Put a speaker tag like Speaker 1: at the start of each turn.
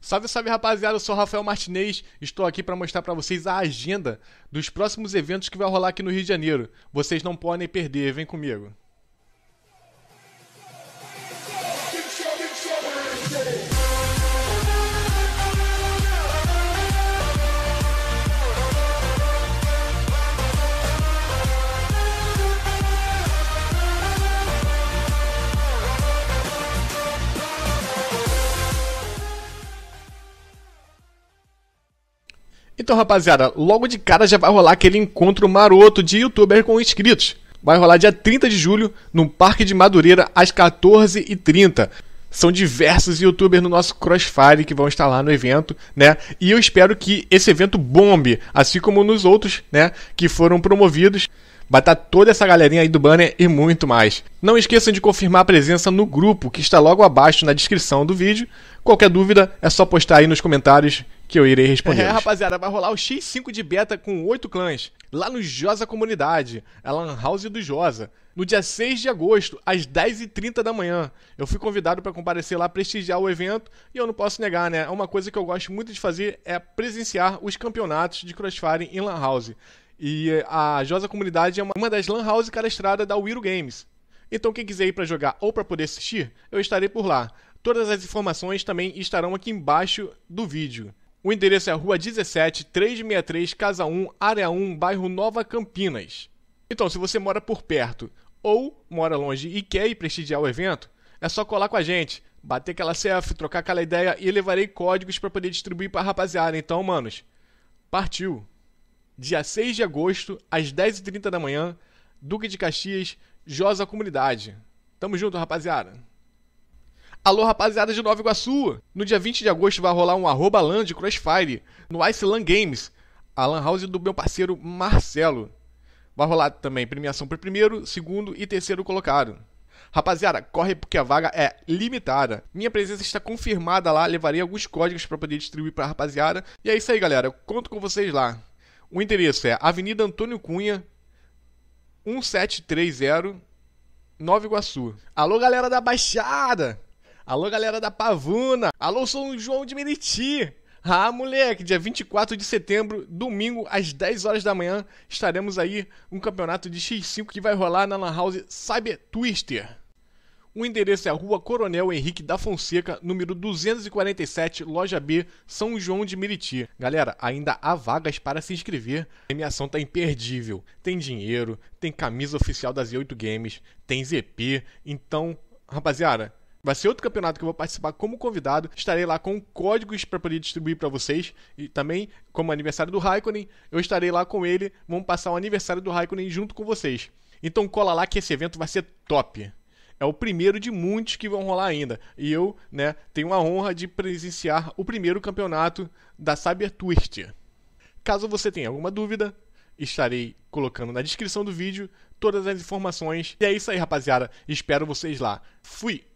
Speaker 1: Salve, salve rapaziada, eu sou Rafael Martinez, estou aqui para mostrar para vocês a agenda dos próximos eventos que vai rolar aqui no Rio de Janeiro. Vocês não podem perder, vem comigo. Então, rapaziada, logo de cara já vai rolar aquele encontro maroto de youtuber com inscritos. Vai rolar dia 30 de julho no Parque de Madureira às 14h30 são diversos youtubers no nosso Crossfire que vão estar lá no evento, né? E eu espero que esse evento bombe, assim como nos outros, né, que foram promovidos. Vai estar tá toda essa galerinha aí do banner e muito mais. Não esqueçam de confirmar a presença no grupo que está logo abaixo na descrição do vídeo. Qualquer dúvida é só postar aí nos comentários que eu irei responder. É, rapaziada, vai rolar o X5 de beta com oito clãs, lá no Josa Comunidade, a Lan House do Josa. No dia 6 de agosto, às 10h30 da manhã, eu fui convidado para comparecer lá prestigiar o evento e eu não posso negar, né? Uma coisa que eu gosto muito de fazer é presenciar os campeonatos de Crossfire em Lan House. E eh, a Josa Comunidade é uma das Lan House cadastradas da Wiro Games. Então, quem quiser ir para jogar ou para poder assistir, eu estarei por lá. Todas as informações também estarão aqui embaixo do vídeo. O endereço é Rua 17, 363, Casa 1, Área 1, bairro Nova Campinas. Então, se você mora por perto ou mora longe e quer ir prestigiar o evento, é só colar com a gente, bater aquela selfie, trocar aquela ideia e levarei códigos para poder distribuir para a rapaziada. Então, manos, partiu! Dia 6 de agosto, às 10h30 da manhã, Duque de Caxias, Josa Comunidade. Tamo junto, rapaziada! Alô, rapaziada de Nova Iguaçu! No dia 20 de agosto vai rolar um arroba land crossfire no Iceland Games, a lan house do meu parceiro Marcelo. Vai rolar também premiação para primeiro, segundo e terceiro colocado. Rapaziada, corre porque a vaga é limitada. Minha presença está confirmada lá, levarei alguns códigos para poder distribuir para a rapaziada. E é isso aí, galera. Eu conto com vocês lá. O endereço é Avenida Antônio Cunha, 1730, Nova Iguaçu. Alô, galera da Baixada! Alô, galera da Pavuna! Alô, São João de Meriti! Ah, moleque, dia 24 de setembro, domingo, às 10 horas da manhã, estaremos aí um campeonato de X5 que vai rolar na Lan House Cyber Twister. O endereço é a Rua Coronel Henrique da Fonseca, número 247, Loja B, São João de Meriti. Galera, ainda há vagas para se inscrever. A premiação tá imperdível. Tem dinheiro, tem camisa oficial das 8 Games, tem ZP. Então, rapaziada, Vai ser outro campeonato que eu vou participar como convidado. Estarei lá com códigos para poder distribuir para vocês. E também, como aniversário do Raikkonen, eu estarei lá com ele. Vamos passar o aniversário do Raikkonen junto com vocês. Então cola lá que esse evento vai ser top é o primeiro de muitos que vão rolar ainda. E eu, né, tenho a honra de presenciar o primeiro campeonato da Cyber Twist. Caso você tenha alguma dúvida, estarei colocando na descrição do vídeo todas as informações. E é isso aí, rapaziada. Espero vocês lá. Fui.